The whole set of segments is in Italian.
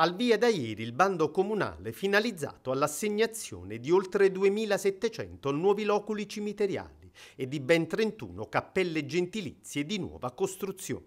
Al via da ieri il bando comunale finalizzato all'assegnazione di oltre 2.700 nuovi loculi cimiteriali e di ben 31 cappelle gentilizie di nuova costruzione.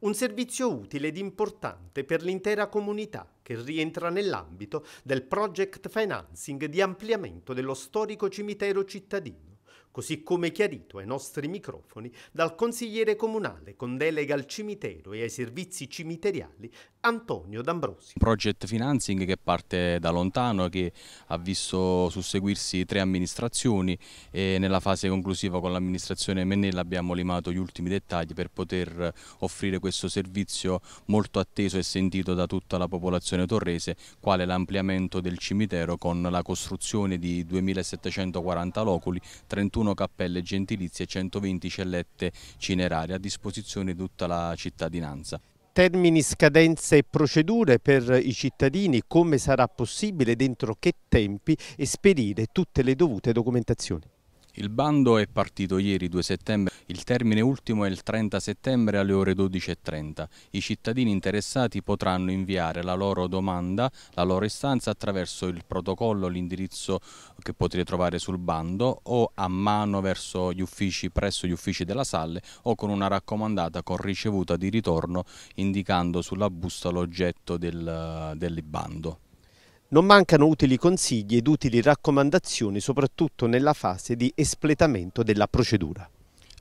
Un servizio utile ed importante per l'intera comunità che rientra nell'ambito del project financing di ampliamento dello storico cimitero cittadino così come chiarito ai nostri microfoni dal consigliere comunale con delega al cimitero e ai servizi cimiteriali Antonio D'Ambrosi. Project financing che parte da lontano, che ha visto susseguirsi tre amministrazioni e nella fase conclusiva con l'amministrazione Mennella abbiamo limato gli ultimi dettagli per poter offrire questo servizio molto atteso e sentito da tutta la popolazione torrese, quale l'ampliamento del cimitero con la costruzione di 2740 loculi, 30 31 cappelle gentilizie e 120 cellette cinerarie a disposizione di tutta la cittadinanza termini, scadenze e procedure per i cittadini, come sarà possibile, dentro che tempi, esperire tutte le dovute documentazioni. Il bando è partito ieri 2 settembre, il termine ultimo è il 30 settembre alle ore 12.30. I cittadini interessati potranno inviare la loro domanda, la loro istanza attraverso il protocollo, l'indirizzo che potete trovare sul bando o a mano verso gli uffici, presso gli uffici della Salle o con una raccomandata con ricevuta di ritorno indicando sulla busta l'oggetto del, del bando. Non mancano utili consigli ed utili raccomandazioni soprattutto nella fase di espletamento della procedura.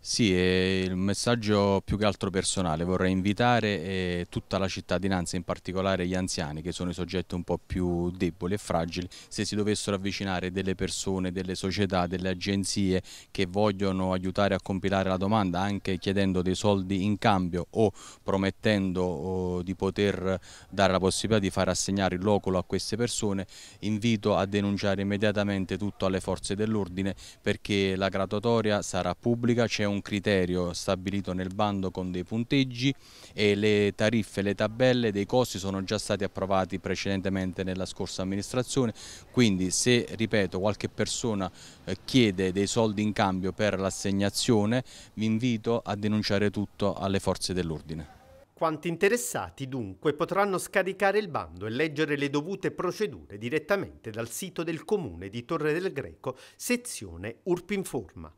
Sì, è un messaggio più che altro personale. Vorrei invitare eh, tutta la cittadinanza, in particolare gli anziani, che sono i soggetti un po' più deboli e fragili, se si dovessero avvicinare delle persone, delle società, delle agenzie che vogliono aiutare a compilare la domanda, anche chiedendo dei soldi in cambio o promettendo o, di poter dare la possibilità di far assegnare il loculo a queste persone, invito a denunciare immediatamente tutto alle forze dell'ordine perché la graduatoria sarà pubblica, c'è un un criterio stabilito nel bando con dei punteggi e le tariffe, le tabelle dei costi sono già stati approvati precedentemente nella scorsa amministrazione, quindi se, ripeto, qualche persona eh, chiede dei soldi in cambio per l'assegnazione, vi invito a denunciare tutto alle forze dell'ordine. Quanti interessati dunque potranno scaricare il bando e leggere le dovute procedure direttamente dal sito del comune di Torre del Greco, sezione Urpinforma.